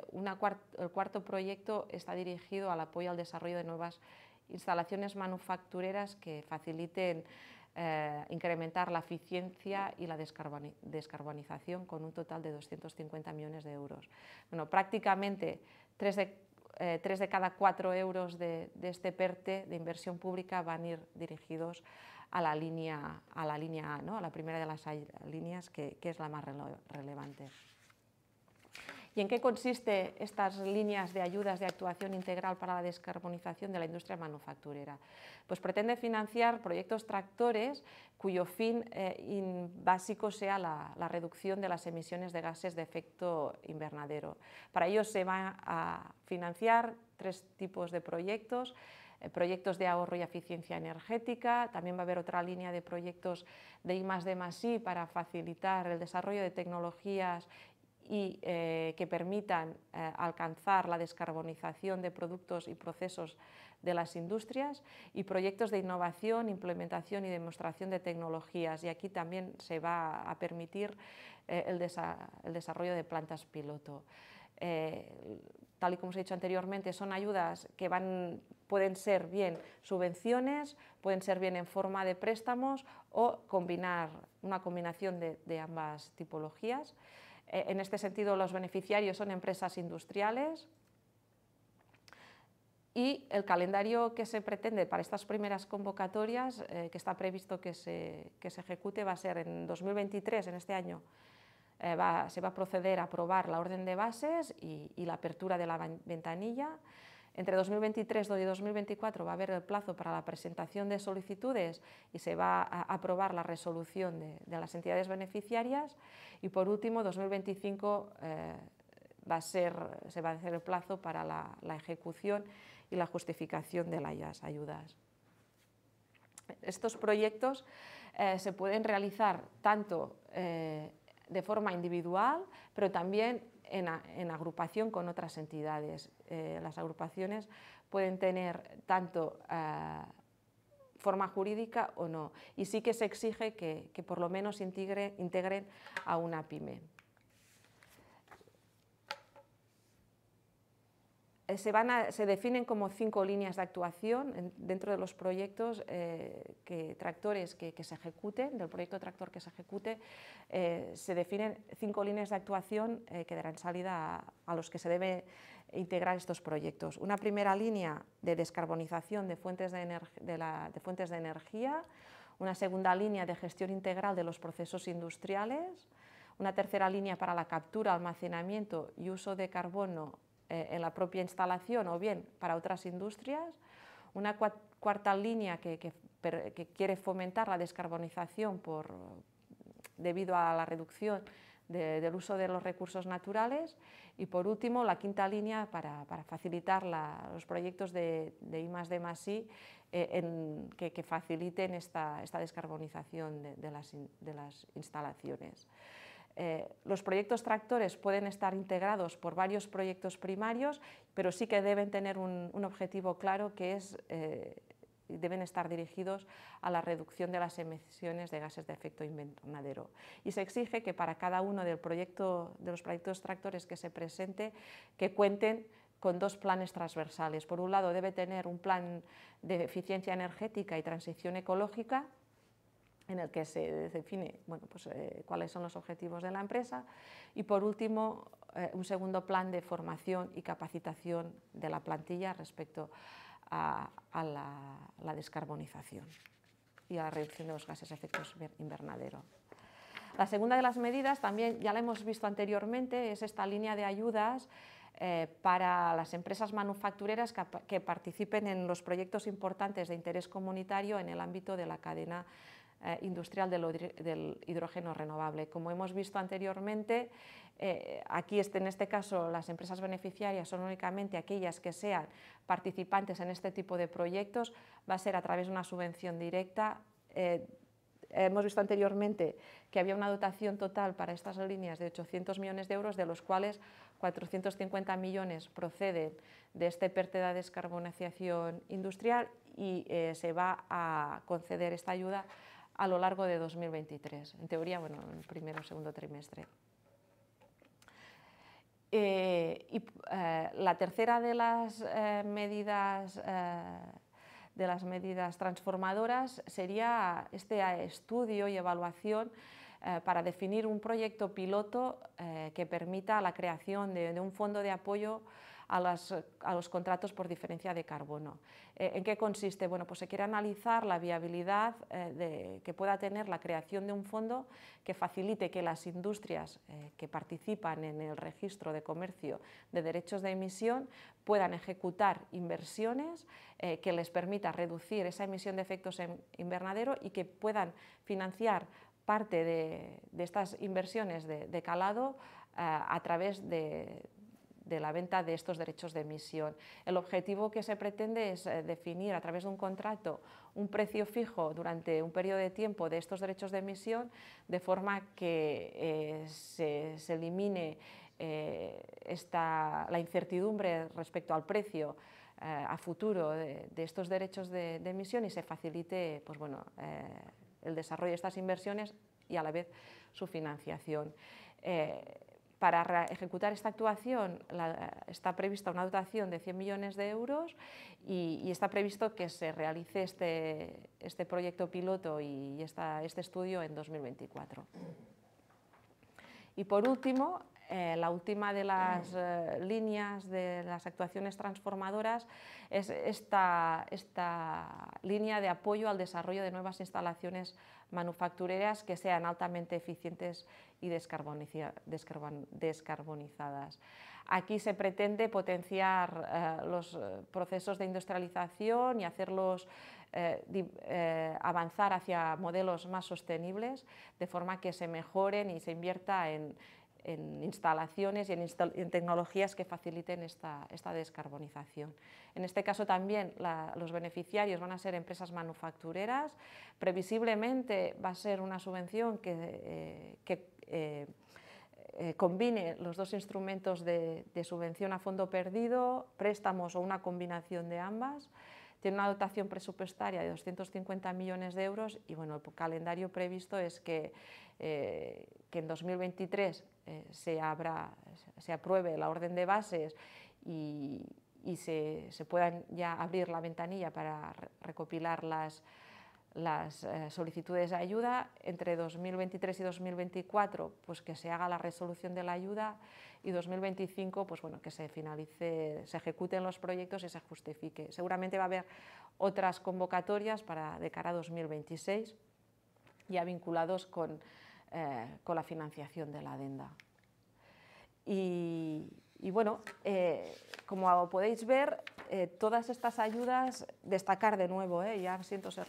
cuarto proyecto está dirigido al apoyo al desarrollo de nuevas instalaciones manufactureras que faciliten eh, incrementar la eficiencia y la descarbonización con un total de 250 millones de euros. Bueno, prácticamente tres de, eh, cada cuatro euros de, este PERTE de inversión pública van a ir dirigidos a la línea A, la la primera de las líneas que, es la más relevante. ¿Y en qué consiste estas líneas de ayudas de actuación integral para la descarbonización de la industria manufacturera? Pues pretende financiar proyectos tractores cuyo fin eh, básico sea la, reducción de las emisiones de gases de efecto invernadero. Para ello se van a financiar tres tipos de proyectos, eh, proyectos de ahorro y eficiencia energética, también va a haber otra línea de proyectos de I+, D+, I para facilitar el desarrollo de tecnologías y eh, que permitan eh, alcanzar la descarbonización de productos y procesos de las industrias y proyectos de innovación, implementación y demostración de tecnologías. Y aquí también se va a permitir eh, el, desarrollo de plantas piloto. tal y como os he dicho anteriormente, son ayudas que van, pueden ser bien subvenciones, pueden ser bien en forma de préstamos o combinar una combinación de ambas tipologías. Eh, en este sentido, los beneficiarios son empresas industriales. Y el calendario que se pretende para estas primeras convocatorias, eh, que está previsto que se, ejecute, va a ser en 2023, en este año, eh, se va a proceder a aprobar la orden de bases y la apertura de la ventanilla. Entre 2023 y 2024 va a haber el plazo para la presentación de solicitudes y se va a aprobar la resolución de, las entidades beneficiarias. Y por último, 2025 eh, va a ser, se va a hacer el plazo para la, ejecución y la justificación de las ayudas. Estos proyectos eh, se pueden realizar tanto eh, de forma individual, pero también en, agrupación con otras entidades. Eh, las agrupaciones pueden tener tanto eh, forma jurídica o no, y sí que se exige que, por lo menos integren a una pyme. Eh, se, definen como cinco líneas de actuación dentro de los proyectos eh, que, tractores que, se ejecuten, del proyecto tractor que se ejecute, eh, se definen cinco líneas de actuación que darán salida a, los que se debe integrar estos proyectos. Una primera línea de descarbonización de fuentes de, de fuentes de energía, una segunda línea de gestión integral de los procesos industriales, una tercera línea para la captura, almacenamiento y uso de carbono eh, en la propia instalación o bien para otras industrias. Una cuarta línea que, que, quiere fomentar la descarbonización por, debido a la reducción del uso de los recursos naturales y por último la quinta línea para, para facilitar los proyectos de, de I D I eh, que, que, faciliten esta, esta descarbonización de las, de, las, instalaciones. Eh, los proyectos tractores pueden estar integrados por varios proyectos primarios, pero sí que deben tener un, objetivo claro que es... Eh, deben estar dirigidos a la reducción de las emisiones de gases de efecto invernadero. Y se exige que para cada uno del proyecto, de los proyectos tractores que se presente, que cuenten con dos planes transversales. Por un lado, debe tener un plan de eficiencia energética y transición ecológica en el que se define bueno, pues, eh, cuáles son los objetivos de la empresa y por último eh, un segundo plan de formación y capacitación de la plantilla respecto a, la, descarbonización y a la reducción de los gases de efecto invernadero. La segunda de las medidas, también ya la hemos visto anteriormente, es esta línea de ayudas eh, para las empresas manufactureras que, que participen en los proyectos importantes de interés comunitario en el ámbito de la cadena eh, industrial del, hidrógeno renovable. Como hemos visto anteriormente, eh, aquí en este caso las empresas beneficiarias son únicamente aquellas que sean participantes en este tipo de proyectos, va a ser a través de una subvención directa. Eh, hemos visto anteriormente que había una dotación total para estas líneas de 800 millones de euros, de los cuales 450 millones proceden de este PERTE de descarbonización industrial y se va a conceder esta ayuda a lo largo de 2023, en teoría, bueno, en el primero o segundo trimestre. Eh, y eh, la tercera de las, eh, medidas, de las medidas transformadoras sería este estudio y evaluación para definir un proyecto piloto que permita la creación de un fondo de apoyo a, a los contratos por diferencia de carbono. Eh, ¿En qué consiste? Bueno, pues se quiere analizar la viabilidad eh, de, que pueda tener la creación de un fondo que facilite que las industrias eh, que participan en el registro de comercio de derechos de emisión puedan ejecutar inversiones que les permita reducir esa emisión de efectos en invernadero y que puedan financiar parte de, estas inversiones de calado a través de, de la venta de estos derechos de emisión. El objetivo que se pretende es eh, definir a través de un contrato un precio fijo durante un periodo de tiempo de estos derechos de emisión, de forma que eh, se, elimine eh, la incertidumbre respecto al precio a futuro de, estos derechos de, emisión y se facilite pues bueno, el desarrollo de estas inversiones y a la vez su financiación. Para ejecutar esta actuación está prevista una dotación de 100 millones de euros y, está previsto que se realice este, este proyecto piloto y este estudio en 2024. Y por último, eh, la última de las eh, líneas de las actuaciones transformadoras es esta, esta línea de apoyo al desarrollo de nuevas instalaciones manufactureras que sean altamente eficientes y descarbonizadas. Aquí se pretende potenciar eh, los eh, procesos de industrialización y hacerlos eh, avanzar hacia modelos más sostenibles, de forma que se mejoren y se invierta en, en instalaciones y en, tecnologías que faciliten esta, esta descarbonización. En este caso también los beneficiarios van a ser empresas manufactureras, previsiblemente va a ser una subvención que, eh, eh, eh, combine los dos instrumentos de, subvención a fondo perdido, préstamos o una combinación de ambas tiene una dotación presupuestaria de 250 millones de euros y bueno, el calendario previsto es que, que en 2023 eh, se, abra, se apruebe la orden de bases y, se, se, puedan ya abrir la ventanilla para recopilar las, las eh, solicitudes de ayuda entre 2023 y 2024 pues que se haga la resolución de la ayuda y 2025 pues bueno que se finalice se ejecuten los proyectos y se justifique seguramente va a haber otras convocatorias para de cara a 2026 ya vinculados con eh, con la financiación de la adenda. Y, bueno, eh, como podéis ver, eh, todas estas ayudas, destacar de nuevo, ya siento ser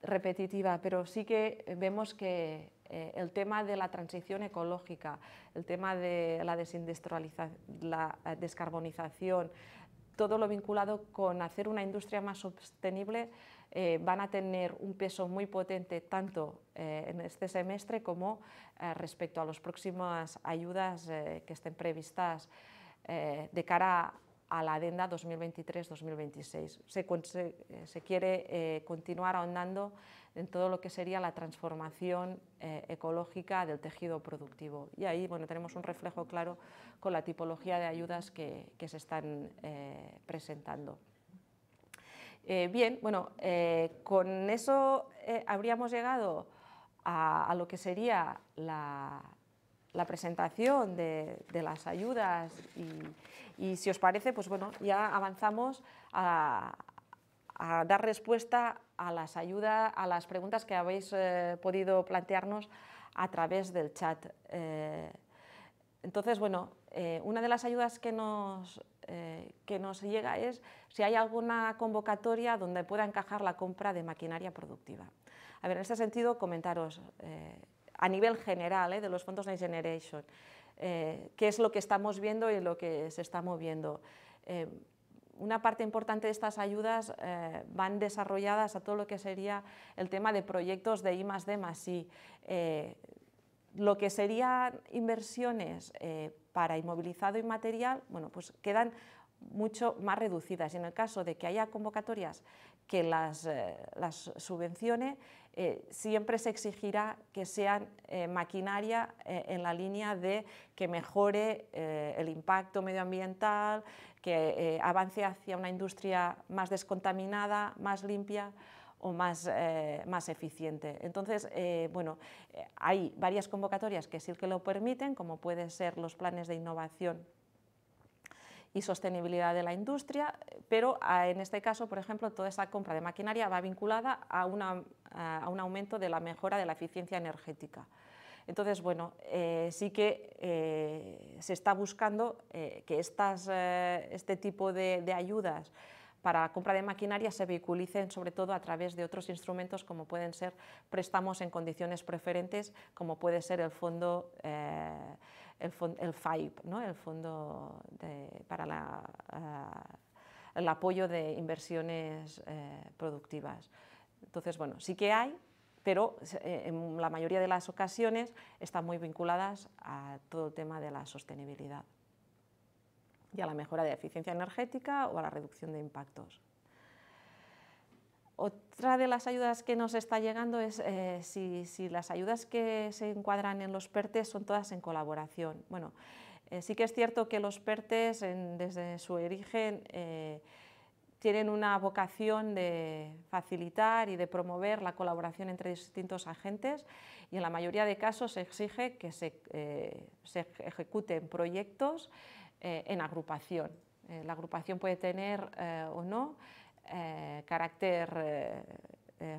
repetitiva, pero sí que vemos que el tema de la transición ecológica, el tema de la la descarbonización, todo lo vinculado con hacer una industria más sostenible eh, van a tener un peso muy potente tanto eh, en este semestre como eh, respecto a las próximas ayudas que estén previstas de cara a la adenda 2023-2026. Se, quiere continuar ahondando en todo lo que sería la transformación ecológica del tejido productivo. Y ahí bueno, tenemos un reflejo claro con la tipología de ayudas que se están presentando. Eh, bien, bueno, eh, con eso eh, habríamos llegado a, lo que sería la, presentación de, las ayudas y, si os parece, pues bueno, ya avanzamos a, a dar respuesta a las ayudas, a las preguntas que habéis podido plantearnos a través del chat. entonces, bueno, una de las ayudas que nos eh, que nos llega es si hay alguna convocatoria donde pueda encajar la compra de maquinaria productiva. A ver, en este sentido, comentaros eh, a nivel general eh, de los fondos Next Generation, qué es lo que estamos viendo y lo que se está moviendo. una parte importante de estas ayudas van desarrolladas a todo lo que sería el tema de proyectos de I más D I lo que serían inversiones eh, para inmovilizado y material, bueno, pues quedan mucho más reducidas. Y en el caso de que haya convocatorias que las, eh, subvencione, eh, siempre se exigirá que sean eh, maquinaria en la línea de que mejore el impacto medioambiental, que avance hacia una industria más descontaminada, más limpia o más, eh, más eficiente. Entonces, eh, bueno, eh, hay varias convocatorias que sí que lo permiten, como pueden ser los planes de innovación y sostenibilidad de la industria, pero ah, en este caso, por ejemplo, toda esa compra de maquinaria va vinculada a, un aumento de la mejora de la eficiencia energética. Entonces, bueno, sí que se está buscando que estas, este tipo de ayudas para la compra de maquinaria se vehiculicen sobre todo a través de otros instrumentos como pueden ser préstamos en condiciones preferentes, como puede ser el fondo, eh, el, el, fondo para eh, el apoyo de inversiones eh, productivas. Entonces, bueno, sí que hay, pero en la mayoría de las ocasiones están muy vinculadas a todo el tema de la sostenibilidad y a la mejora de eficiencia energética o a la reducción de impactos. Otra de las ayudas que nos está llegando es eh, si, las ayudas que se encuadran en los PERTES son todas en colaboración. Bueno, eh, sí que es cierto que los PERTES desde su origen eh, tienen una vocación de facilitar y de promover la colaboración entre distintos agentes y en la mayoría de casos se exige que se, se ejecuten proyectos eh, en agrupación. Eh, la agrupación puede tener eh, o no carácter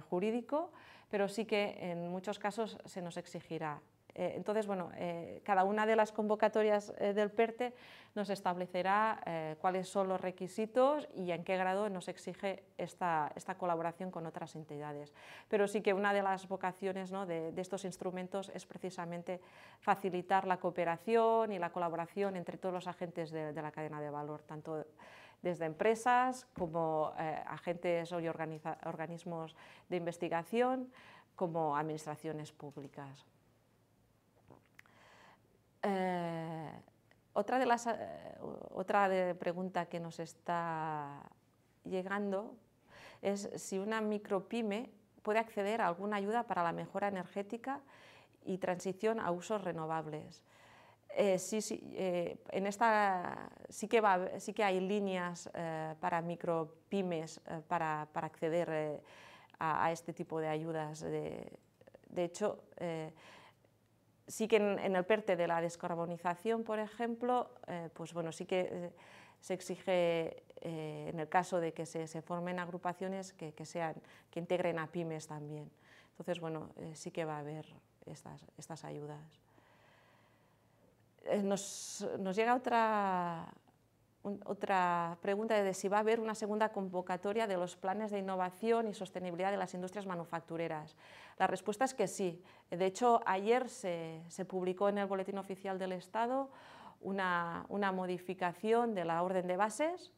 jurídico, pero sí que en muchos casos se nos exigirá eh, entonces, bueno, eh, cada una de las convocatorias eh, del PERTE e nos establecerá cuáles son los requisitos y en qué grado nos exige esta, colaboración con otras entidades. Pero sí que una de las vocaciones de, estos instrumentos es precisamente facilitar la cooperación y la colaboración entre todos los agentes de, de la cadena de valor, tanto desde empresas como agentes y organismos de investigación como administraciones públicas. Eh, otra, de las, eh, otra pregunta que nos está llegando es si una micropyme puede acceder a alguna ayuda para la mejora energética y transición a usos renovables. Eh, sí, sí, en esta sí que, va, sí que hay líneas para micropymes para, acceder a, este tipo de ayudas. De, de hecho, sí que en, el PERTE de la descarbonización, por ejemplo, eh, pues bueno, sí que eh, se exige, eh, en el caso de que se, formen agrupaciones, que, sean, que integren a pymes también. Entonces, bueno, sí que va a haber estas, estas ayudas. Nos, nos, llega otra, otra pregunta es de si va a haber una segunda convocatoria de los planes de innovación y sostenibilidad de las industrias manufactureras. La respuesta es que sí. De hecho, ayer se, publicó en el Boletín Oficial del Estado una, modificación de la orden de bases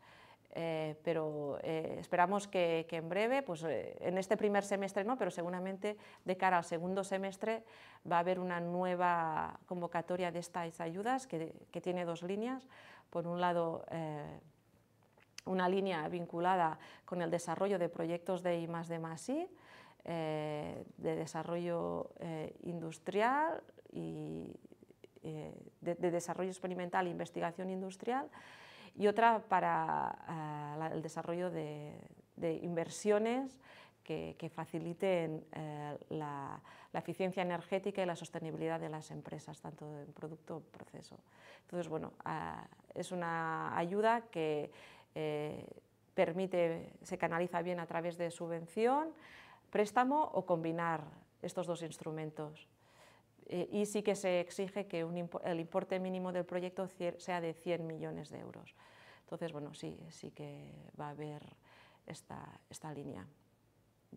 eh, pero eh, esperamos que, en breve, pues, eh, en este primer semestre no, pero seguramente de cara al segundo semestre va a haber una nueva convocatoria de estas ayudas que tiene dos líneas por un lado, eh, una línea vinculada con el desarrollo de proyectos de I de eh, de desarrollo eh, industrial y de, desarrollo experimental e investigación industrial, y otra para el desarrollo de, inversiones que faciliten la la eficiencia energética y la sostenibilidad de las empresas, tanto en producto como proceso. Entonces, bueno, ah, es una ayuda que eh, permite, se canaliza bien a través de subvención, préstamo o combinar estos dos instrumentos. Eh, y sí que se exige que el importe mínimo del proyecto sea de 100 millones de euros. Entonces, bueno, sí, sí que va a haber esta línea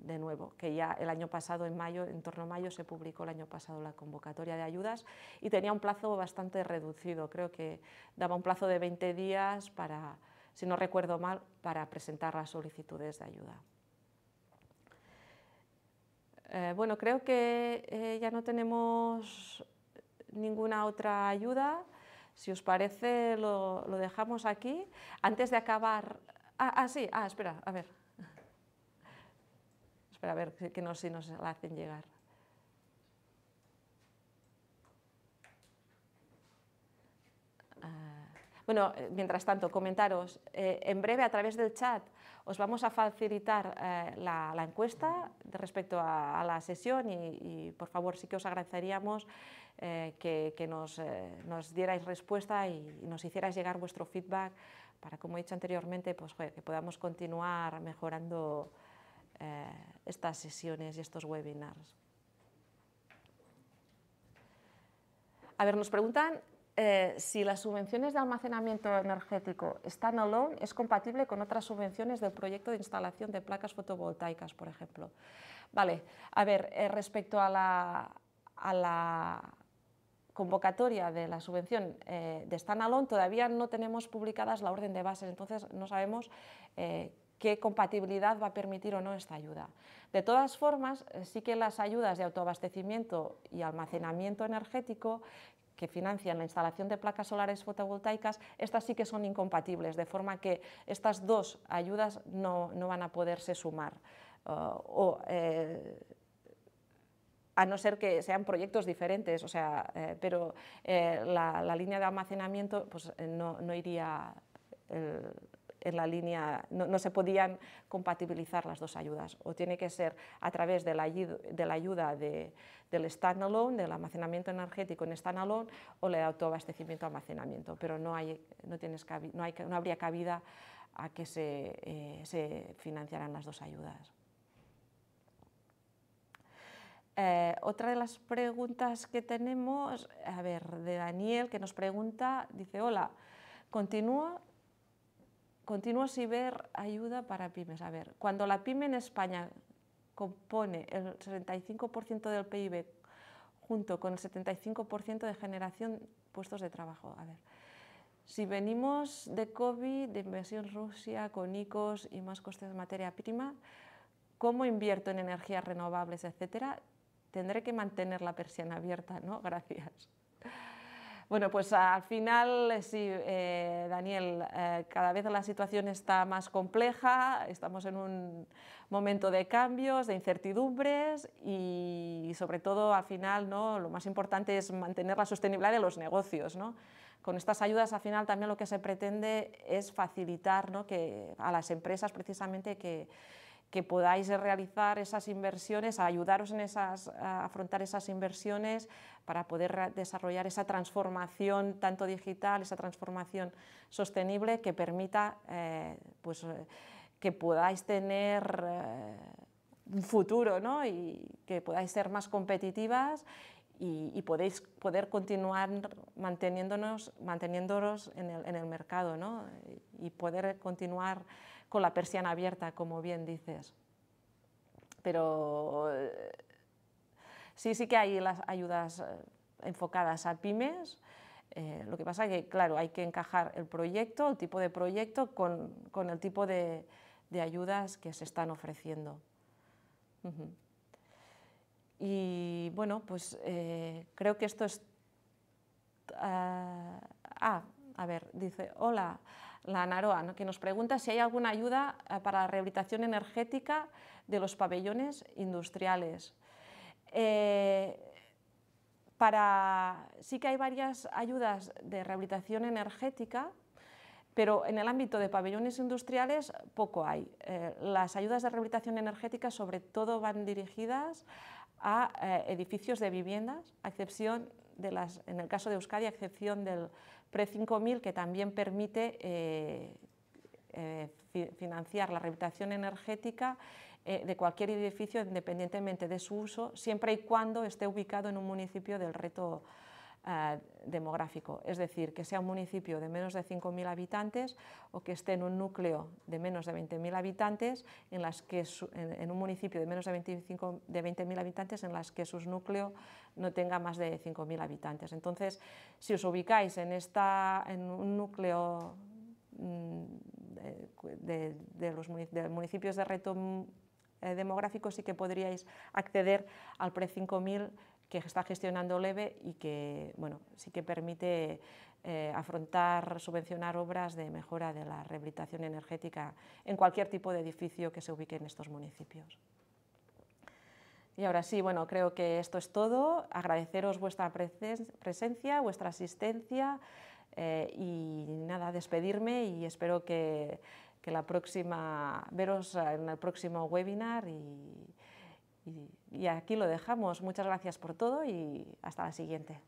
de nuevo, que ya el año pasado, en mayo, en torno a mayo, se publicó el año pasado la convocatoria de ayudas y tenía un plazo bastante reducido, creo que daba un plazo de 20 días para, si no recuerdo mal, para presentar las solicitudes de ayuda. Eh, bueno, creo que eh, ya no tenemos ninguna otra ayuda. Si os parece, lo, dejamos aquí. Antes de acabar... Ah, ah, sí, ah, espera, a ver espera a ver que nos, si nos la hacen llegar. Ah, bueno, eh, mientras tanto, comentaros. Eh, en breve, a través del chat, os vamos a facilitar eh, la, encuesta respecto a, la sesión y, por favor, sí que os agradeceríamos que, nos, nos, dierais respuesta y, nos hicierais llegar vuestro feedback para, como he dicho anteriormente, pues, que podamos continuar mejorando eh, estas sesiones y estos webinars. A ver, nos preguntan eh, si las subvenciones de almacenamiento energético standalone es compatible con otras subvenciones del proyecto de instalación de placas fotovoltaicas, por ejemplo. Vale, a ver, eh, respecto a la, a la, convocatoria de la subvención eh, de standalone, todavía no tenemos publicadas la orden de bases, entonces no sabemos qué compatibilidad va a permitir o no esta ayuda. De todas formas, eh, sí que las ayudas de autoabastecimiento y almacenamiento energético que financian la instalación de placas solares fotovoltaicas, estas sí que son incompatibles, de forma que estas dos ayudas no, van a poderse sumar. Eh, o, eh, a no ser que sean proyectos diferentes, o sea, pero la, línea de almacenamiento pues, no, iría en la línea, no, se podían compatibilizar las dos ayudas, o tiene que ser a través de la, ayuda, de la ayuda del standalone, del almacenamiento energético en standalone, o el autoabastecimiento almacenamiento, pero no, hay, no, tienes, no, no habría cabida a que se, eh, financiaran las dos ayudas. Eh, otra de las preguntas que tenemos, a ver, de Daniel, que nos pregunta, dice, hola, continúa, Continuo ver ayuda para pymes. A ver, cuando la pyme en España compone el 75% del PIB junto con el 75% de generación de puestos de trabajo. A ver, si venimos de COVID, de inversión Rusia, con ICOs y más costes de materia prima, ¿cómo invierto en energías renovables, etcétera? Tendré que mantener la persiana abierta, ¿no? Gracias. Bueno, pues al final, sí, eh, Daniel, eh, cada vez la situación está más compleja, estamos en un momento de cambios, de incertidumbres y, sobre todo al final ¿no? lo más importante es mantener la sostenibilidad de los negocios. ¿no? Con estas ayudas al final también lo que se pretende es facilitar ¿no? que a las empresas precisamente que que podáis realizar esas inversiones, ayudaros en esas, a afrontar esas inversiones para poder desarrollar esa transformación tanto digital, esa transformación sostenible que permita eh, pues, eh, que podáis tener eh, un futuro ¿no? y que podáis ser más competitivas y, podéis poder continuar manteniéndonos, en el, en el mercado ¿no? y poder continuar con la persiana abierta, como bien dices. Pero eh, sí, sí que hay las ayudas eh, enfocadas a pymes. Eh, lo que pasa es que, claro, hay que encajar el proyecto, el tipo de proyecto, con, el tipo de, ayudas que se están ofreciendo. Y bueno, pues creo que esto es... ah, ah a ver, dice, hola, la Naroa, que nos pregunta si hay alguna ayuda eh, para la rehabilitación energética de los pabellones industriales. Eh, para, sí que hay varias ayudas de rehabilitación energética, pero en el ámbito de pabellones industriales poco hay. Eh, las ayudas de rehabilitación energética sobre todo van dirigidas a edificios de viviendas, a excepción de las, en el caso de Euskadi, a excepción del, PRE 5000 que también permite eh, eh, financiar la rehabilitación energética eh, de cualquier edificio independientemente de su uso, siempre y cuando esté ubicado en un municipio del reto eh, demográfico, es decir, que sea un municipio de menos de 5.000 habitantes o que esté en un núcleo de menos de 20.000 habitantes, en, las que en, un municipio de menos de 25 de 20.000 habitantes en las que su núcleo no tenga más de 5.000 habitantes. Entonces, si os ubicáis en, esta, en un núcleo mm, de, los municipios de reto mm, eh, demográfico sí que podríais acceder al pre 5000 que está gestionando Leve y que bueno, sí que permite eh, afrontar, subvencionar obras de mejora de la rehabilitación energética en cualquier tipo de edificio que se ubique en estos municipios. Y ahora sí, bueno, creo que esto es todo. Agradeceros vuestra presencia, vuestra asistencia eh, y nada, despedirme y espero que, que la próxima, veros en el próximo webinar y, y, aquí lo dejamos. Muchas gracias por todo y hasta la siguiente.